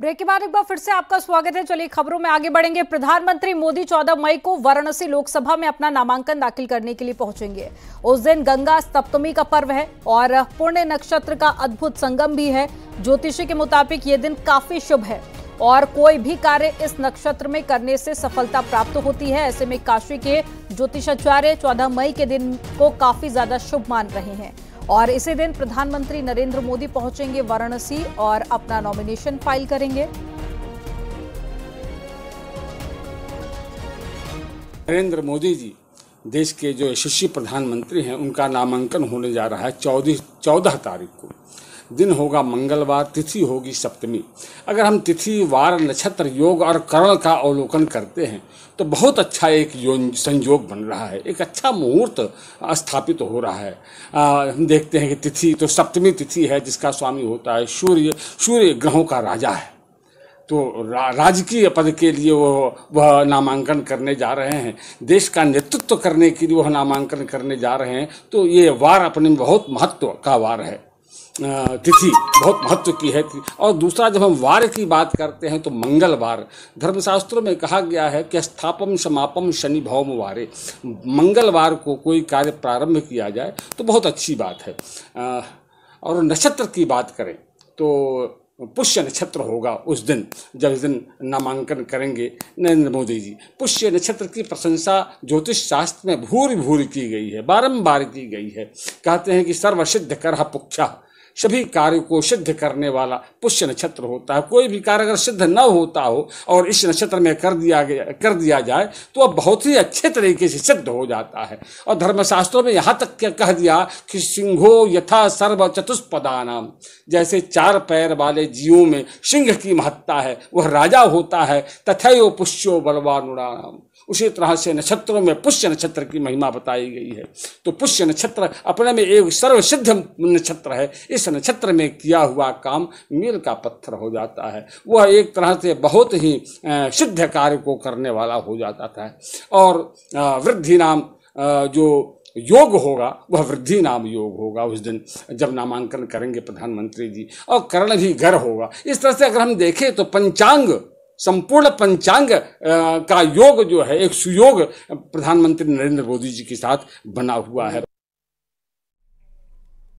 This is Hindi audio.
ब्रेक के बाद एक बार फिर से आपका स्वागत है चलिए खबरों में आगे बढ़ेंगे प्रधानमंत्री मोदी 14 मई को वाराणसी लोकसभा में अपना नामांकन दाखिल करने के लिए पहुंचेंगे उस दिन गंगा सप्तमी का पर्व है और पुण्य नक्षत्र का अद्भुत संगम भी है ज्योतिषी के मुताबिक ये दिन काफी शुभ है और कोई भी कार्य इस नक्षत्र में करने से सफलता प्राप्त होती है ऐसे में काशी के ज्योतिषाचार्य चौदह मई के दिन को काफी ज्यादा शुभ मान रहे हैं और इसी दिन प्रधानमंत्री नरेंद्र मोदी पहुंचेंगे वाराणसी और अपना नॉमिनेशन फाइल करेंगे नरेंद्र मोदी जी देश के जो यशस्वी प्रधानमंत्री हैं उनका नामांकन होने जा रहा है चौदह चौदह तारीख को दिन होगा मंगलवार तिथि होगी सप्तमी अगर हम तिथि वार नक्षत्र योग और करण का अवलोकन करते हैं तो बहुत अच्छा एक संयोग बन रहा है एक अच्छा मुहूर्त स्थापित तो हो रहा है आ, हम देखते हैं कि तिथि तो सप्तमी तिथि है जिसका स्वामी होता है सूर्य सूर्य ग्रहों का राजा है तो रा, राजकीय पद के लिए वो वह नामांकन करने जा रहे हैं देश का नेतृत्व करने के लिए वह नामांकन करने जा रहे हैं तो ये वार अपने बहुत महत्व का वार है तिथि बहुत महत्व की है और दूसरा जब हम वार की बात करते हैं तो मंगलवार धर्मशास्त्रों में कहा गया है कि स्थापम समापम शनि भौम वारे मंगलवार को कोई कार्य प्रारंभ किया जाए तो बहुत अच्छी बात है और नक्षत्र की बात करें तो पुष्य नक्षत्र होगा उस दिन जब इस दिन नामांकन करेंगे नरेंद्र मोदी जी पुष्य नक्षत्र की प्रशंसा ज्योतिष शास्त्र में भूरी भूरी की गई है बारंबार की गई है कहते हैं कि सर्वसिद्ध करह पुख्या सभी कार्य को सिद्ध करने वाला पुष्य नक्षत्र होता है कोई भी कार्य अगर सिद्ध न होता हो और इस नक्षत्र में कर दिया गया कर दिया जाए तो वह बहुत ही अच्छे तरीके से सिद्ध हो जाता है और धर्मशास्त्रों में यहाँ तक कह दिया कि सिंहो यथा सर्व चतुष्पदा नाम जैसे चार पैर वाले जीवों में सिंह की महत्ता है वह राजा होता है यो पुष्यो बलवानुड़ा नाम उसी तरह से नक्षत्रों में पुष्य नक्षत्र की महिमा बताई गई है तो पुष्य नक्षत्र अपने में एक सर्वसिद्ध नक्षत्र है इस नक्षत्र में किया हुआ काम मील का पत्थर हो जाता है वह एक तरह से बहुत ही सिद्ध कार्य को करने वाला हो जाता था और वृद्धि नाम जो योग होगा वह वृद्धि नाम योग होगा उस दिन जब नामांकन करेंगे प्रधानमंत्री जी और कर्ण भी घर होगा इस तरह से अगर हम देखें तो पंचांग संपूर्ण पंचांग का योग जो है एक सुयोग प्रधानमंत्री नरेंद्र मोदी जी के साथ बना हुआ है